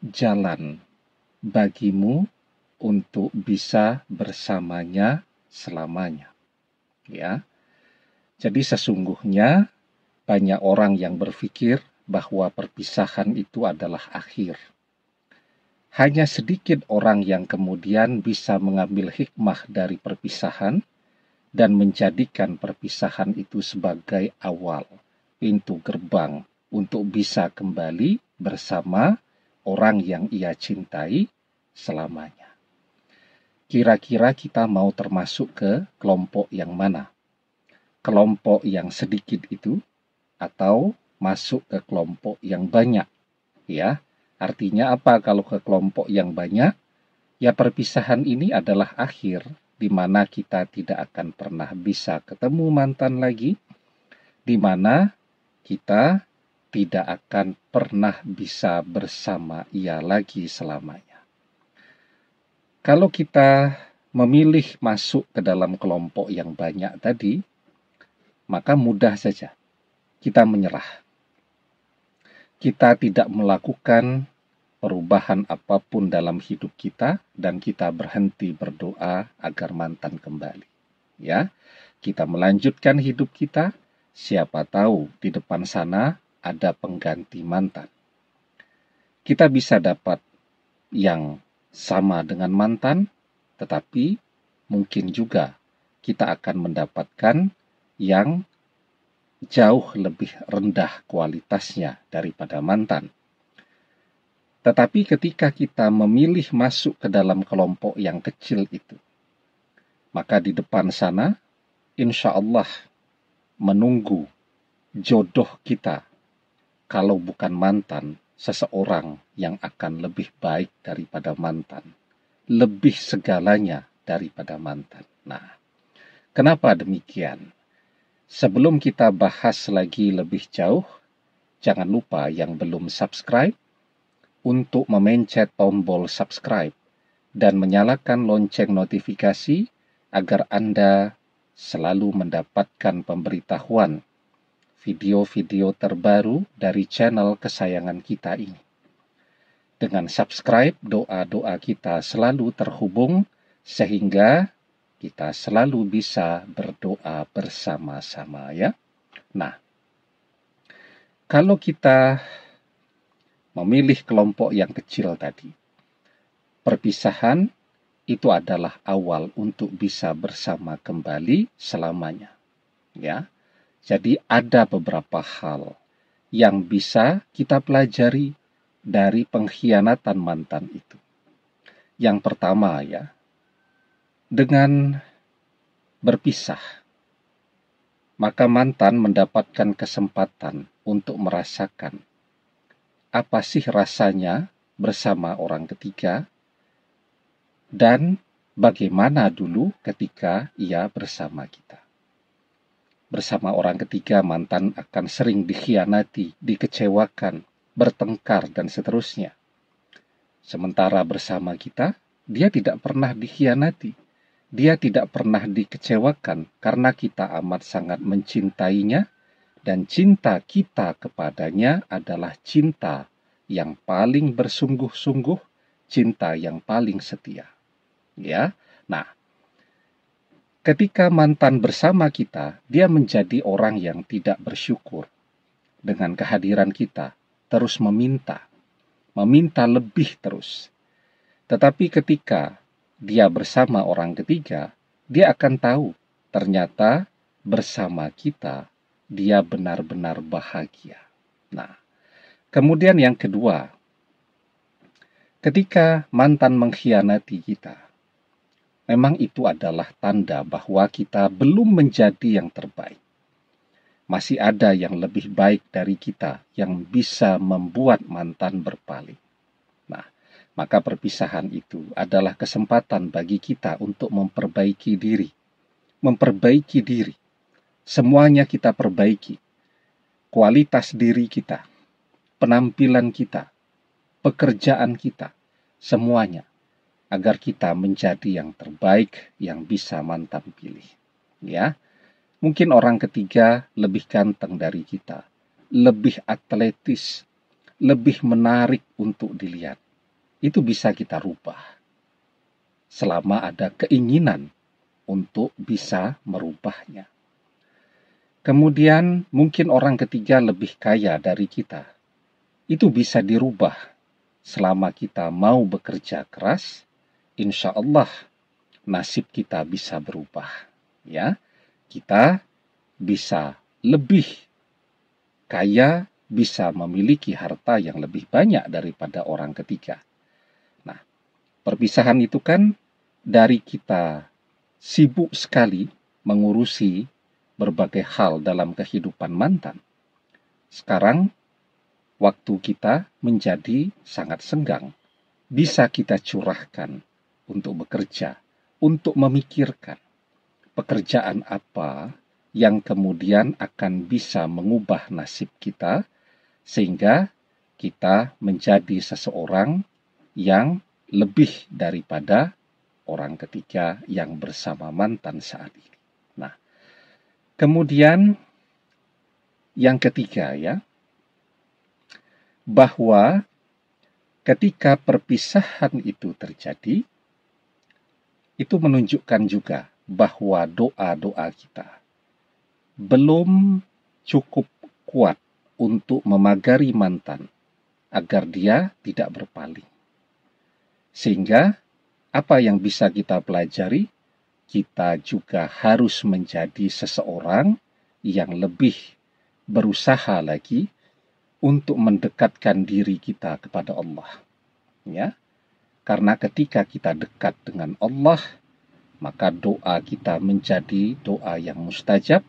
jalan bagimu untuk bisa bersamanya selamanya. Ya. Jadi sesungguhnya banyak orang yang berpikir bahwa perpisahan itu adalah akhir. Hanya sedikit orang yang kemudian bisa mengambil hikmah dari perpisahan dan menjadikan perpisahan itu sebagai awal, pintu gerbang untuk bisa kembali bersama orang yang ia cintai selamanya. Kira-kira kita mau termasuk ke kelompok yang mana? Kelompok yang sedikit itu atau masuk ke kelompok yang banyak? Ya, artinya apa kalau ke kelompok yang banyak? Ya perpisahan ini adalah akhir di mana kita tidak akan pernah bisa ketemu mantan lagi, di mana kita tidak akan pernah bisa bersama ia lagi selamanya. Kalau kita memilih masuk ke dalam kelompok yang banyak tadi, maka mudah saja kita menyerah. Kita tidak melakukan perubahan apapun dalam hidup kita dan kita berhenti berdoa agar mantan kembali. Ya, kita melanjutkan hidup kita. Siapa tahu di depan sana ada pengganti mantan. Kita bisa dapat yang sama dengan mantan, tetapi mungkin juga kita akan mendapatkan yang jauh lebih rendah kualitasnya daripada mantan. Tetapi ketika kita memilih masuk ke dalam kelompok yang kecil itu, maka di depan sana, insya Allah menunggu jodoh kita kalau bukan mantan, seseorang yang akan lebih baik daripada mantan, lebih segalanya daripada mantan. Nah, kenapa demikian? Sebelum kita bahas lagi lebih jauh, jangan lupa yang belum subscribe untuk memencet tombol subscribe dan menyalakan lonceng notifikasi agar Anda selalu mendapatkan pemberitahuan video-video terbaru dari channel kesayangan kita ini. Dengan subscribe, doa-doa kita selalu terhubung sehingga kita selalu bisa berdoa bersama-sama ya. Nah, kalau kita memilih kelompok yang kecil tadi, perpisahan itu adalah awal untuk bisa bersama kembali selamanya. Ya. Jadi ada beberapa hal yang bisa kita pelajari dari pengkhianatan mantan itu. Yang pertama ya, dengan berpisah, maka mantan mendapatkan kesempatan untuk merasakan apa sih rasanya bersama orang ketiga dan bagaimana dulu ketika ia bersama kita bersama orang ketiga mantan akan sering dikhianati, dikecewakan, bertengkar, dan seterusnya. Sementara bersama kita, dia tidak pernah dikhianati. Dia tidak pernah dikecewakan karena kita amat sangat mencintainya dan cinta kita kepadanya adalah cinta yang paling bersungguh-sungguh, cinta yang paling setia. Ya. Nah, Ketika mantan bersama kita, dia menjadi orang yang tidak bersyukur. Dengan kehadiran kita, terus meminta, meminta lebih terus. Tetapi ketika dia bersama orang ketiga, dia akan tahu ternyata bersama kita dia benar-benar bahagia. Nah, kemudian yang kedua, ketika mantan mengkhianati kita, memang itu adalah tanda bahwa kita belum menjadi yang terbaik. Masih ada yang lebih baik dari kita yang bisa membuat mantan berpaling. Nah, maka perpisahan itu adalah kesempatan bagi kita untuk memperbaiki diri. Memperbaiki diri. Semuanya kita perbaiki. Kualitas diri kita, penampilan kita, pekerjaan kita, semuanya agar kita menjadi yang terbaik yang bisa mantan pilih. Ya. Mungkin orang ketiga lebih ganteng dari kita, lebih atletis, lebih menarik untuk dilihat. Itu bisa kita rubah. Selama ada keinginan untuk bisa merubahnya. Kemudian mungkin orang ketiga lebih kaya dari kita. Itu bisa dirubah selama kita mau bekerja keras insya Allah nasib kita bisa berubah. Ya, kita bisa lebih kaya, bisa memiliki harta yang lebih banyak daripada orang ketiga. Nah, perpisahan itu kan dari kita sibuk sekali mengurusi berbagai hal dalam kehidupan mantan. Sekarang waktu kita menjadi sangat senggang. Bisa kita curahkan untuk bekerja, untuk memikirkan pekerjaan apa yang kemudian akan bisa mengubah nasib kita, sehingga kita menjadi seseorang yang lebih daripada orang ketiga yang bersama mantan saat ini. Nah, kemudian yang ketiga ya, bahwa ketika perpisahan itu terjadi, itu menunjukkan juga bahwa doa-doa kita belum cukup kuat untuk memagari mantan agar dia tidak berpaling. Sehingga apa yang bisa kita pelajari, kita juga harus menjadi seseorang yang lebih berusaha lagi untuk mendekatkan diri kita kepada Allah. Ya, karena ketika kita dekat dengan Allah, maka doa kita menjadi doa yang mustajab.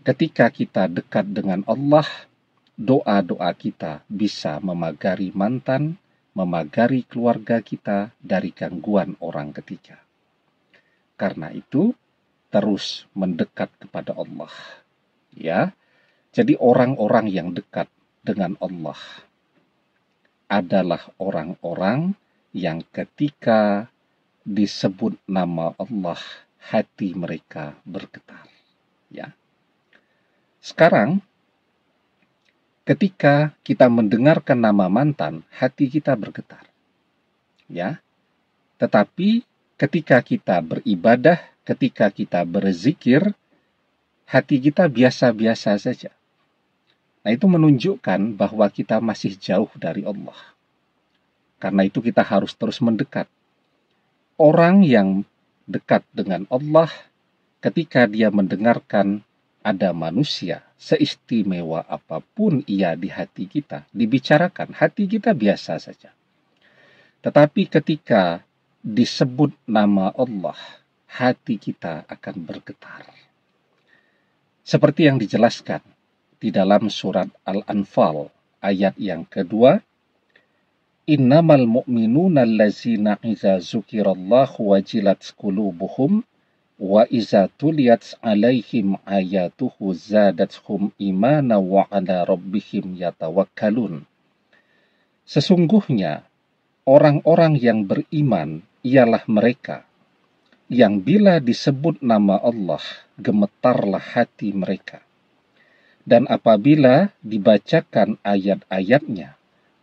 Ketika kita dekat dengan Allah, doa-doa kita bisa memagari mantan, memagari keluarga kita dari gangguan orang ketiga. Karena itu, terus mendekat kepada Allah. Ya. Jadi orang-orang yang dekat dengan Allah adalah orang-orang yang ketika disebut nama Allah hati mereka bergetar ya sekarang ketika kita mendengarkan nama mantan hati kita bergetar ya tetapi ketika kita beribadah ketika kita berzikir hati kita biasa-biasa saja nah itu menunjukkan bahwa kita masih jauh dari Allah karena itu kita harus terus mendekat. Orang yang dekat dengan Allah ketika dia mendengarkan ada manusia seistimewa apapun ia di hati kita, dibicarakan hati kita biasa saja. Tetapi ketika disebut nama Allah, hati kita akan bergetar. Seperti yang dijelaskan di dalam surat Al-Anfal ayat yang kedua innamal mu'minuna allazina idza zukirallahu wajilat qulubuhum wa iza tuliyat alaihim ayatuhu zadathum imana wa ala rabbihim yatawakkalun Sesungguhnya orang-orang yang beriman ialah mereka yang bila disebut nama Allah gemetarlah hati mereka dan apabila dibacakan ayat-ayatnya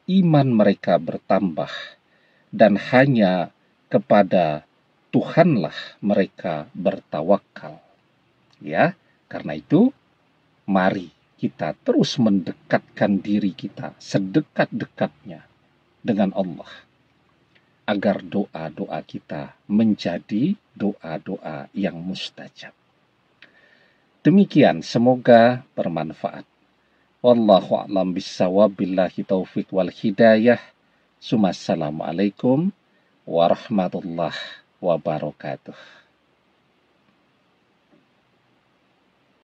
iman mereka bertambah dan hanya kepada Tuhanlah mereka bertawakal. Ya, karena itu mari kita terus mendekatkan diri kita sedekat-dekatnya dengan Allah agar doa-doa kita menjadi doa-doa yang mustajab. Demikian, semoga bermanfaat. Wallahu a'lam bissawab billahi taufik wal hidayah. Assalamualaikum warahmatullahi wabarakatuh.